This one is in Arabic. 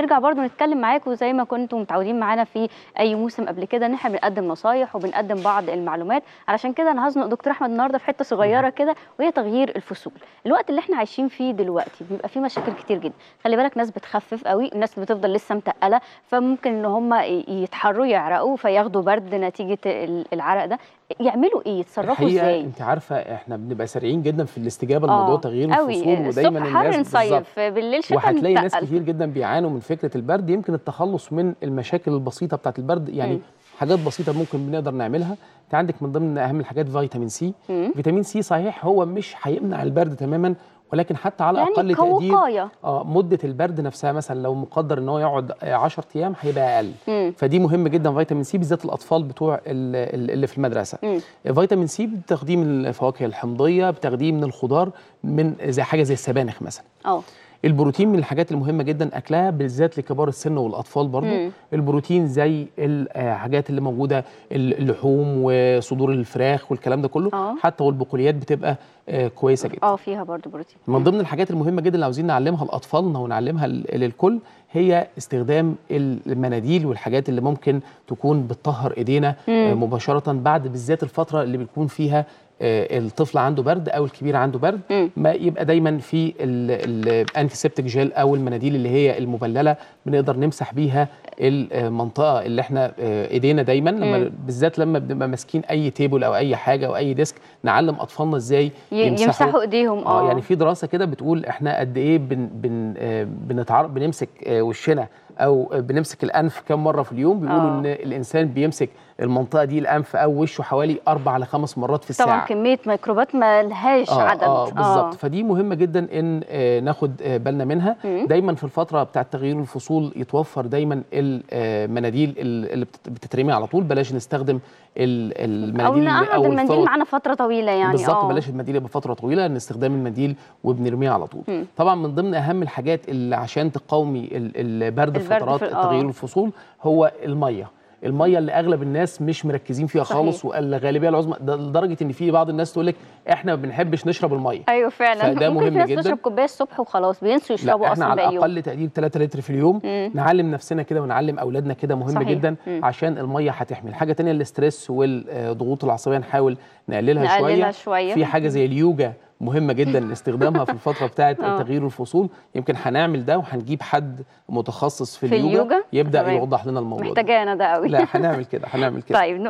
نرجع برضه نتكلم معاكم زي ما كنتم متعودين معانا في اي موسم قبل كده ان احنا بنقدم نصايح وبنقدم بعض المعلومات علشان كده انا هزنق دكتور احمد النهارده في حته صغيره كده وهي تغيير الفصول الوقت اللي احنا عايشين فيه دلوقتي بيبقى فيه مشاكل كتير جدا خلي بالك ناس بتخفف قوي الناس بتفضل لسه متقله فممكن ان هم يتحروا يعرقوا فياخدوا برد نتيجه العرق ده يعملوا ايه يتصرفوا ازاي انت عارفه احنا بنبقى سريعين جدا في الاستجابه آه، لموضوع تغيير الفصول ودايما الناس صيف بالليل شتاء وهتلاقي ناس كتير جدا بيعانوا من فكره البرد يمكن التخلص من المشاكل البسيطه بتاعه البرد يعني م. حاجات بسيطه ممكن بنقدر نعملها انت عندك من ضمن اهم الحاجات فيتامين سي مم. فيتامين سي صحيح هو مش هيمنع البرد تماما ولكن حتى على يعني اقل تقدير اه مده البرد نفسها مثلا لو مقدر ان هو يقعد 10 ايام هيبقى اقل مم. فدي مهم جدا فيتامين سي بالذات الاطفال بتوع اللي في المدرسه مم. فيتامين سي بتاخديه من الفواكه الحمضيه بتاخديه من الخضار من زي حاجه زي السبانخ مثلا اه البروتين من الحاجات المهمه جدا اكلها بالذات لكبار السن والاطفال برضو مم. البروتين زي الحاجات آه، اللي موجوده اللحوم وصدور الفراخ والكلام ده كله أوه. حتى والبقوليات بتبقى آه، كويسه جدا اه فيها برضو بروتين من ضمن الحاجات المهمه جدا اللي عاوزين نعلمها لاطفالنا ونعلمها للكل هي استخدام المناديل والحاجات اللي ممكن تكون بتطهر ايدينا آه، مم. مباشره بعد بالذات الفتره اللي بيكون فيها آه، الطفل عنده برد او الكبير عنده برد ما يبقى دايما في الانتيسيبتيك جيل او المناديل اللي هي المبلله بنقدر نمسح بيها المنطقه اللي احنا آه، ايدينا دايما لما بالذات لما بنبقى ماسكين اي تيبل او اي حاجه او اي ديسك نعلم اطفالنا ازاي يمسحوا, يمسحوا ايديهم آه،, اه يعني في دراسه كده بتقول احنا قد ايه بن بن بنتعرض بنمسك وشنا او بنمسك الانف كم مره في اليوم بيقولوا آه. ان الانسان بيمسك المنطقه دي الانف او وشه حوالي اربع لخمس مرات في الساعه طبعا كميه ميكروبات ما لهاش آه عدد اه بالظبط آه. فدي مهمه جدا ان آه ناخد آه بالنا منها دايما في الفتره بتاعه تغيير الفصول يتوفر دايما المناديل آه، اللي بتترمي على طول بلاش نستخدم المناديل او نقعد المنديل معانا فتره طويله يعني بالظبط بلاش المنديل يبقى فتره طويله نستخدم استخدام المنديل وبنرميه على طول مم. طبعا من ضمن اهم الحاجات اللي عشان تقاومي البرد فترات تغيير آه. الفصول هو الميه الميه اللي اغلب الناس مش مركزين فيها صحيح. خالص والغالبيه العظمى لدرجه ان في بعض الناس تقول لك احنا ما بنحبش نشرب الميه ايوه فعلا فده ممكن مهم ناس جدا تشرب كوبايه الصبح وخلاص بينسوا يشربوا اصلا احنا على الاقل تقدير 3 لتر في اليوم مم. نعلم نفسنا كده ونعلم اولادنا كده مهم صحيح. جدا مم. عشان الميه هتحمي الحاجه الثانيه الاسترس والضغوط العصبيه نحاول نقللها, نقللها شويه, شوية. في حاجه زي اليوجا مهمه جدا استخدامها في الفتره بتاعه آه. تغيير الفصول يمكن هنعمل ده وهنجيب حد متخصص في, في اليوجا يبدا يوضح لنا الموضوع محتاجاه انا ده قوي لا هنعمل كده هنعمل كده طيب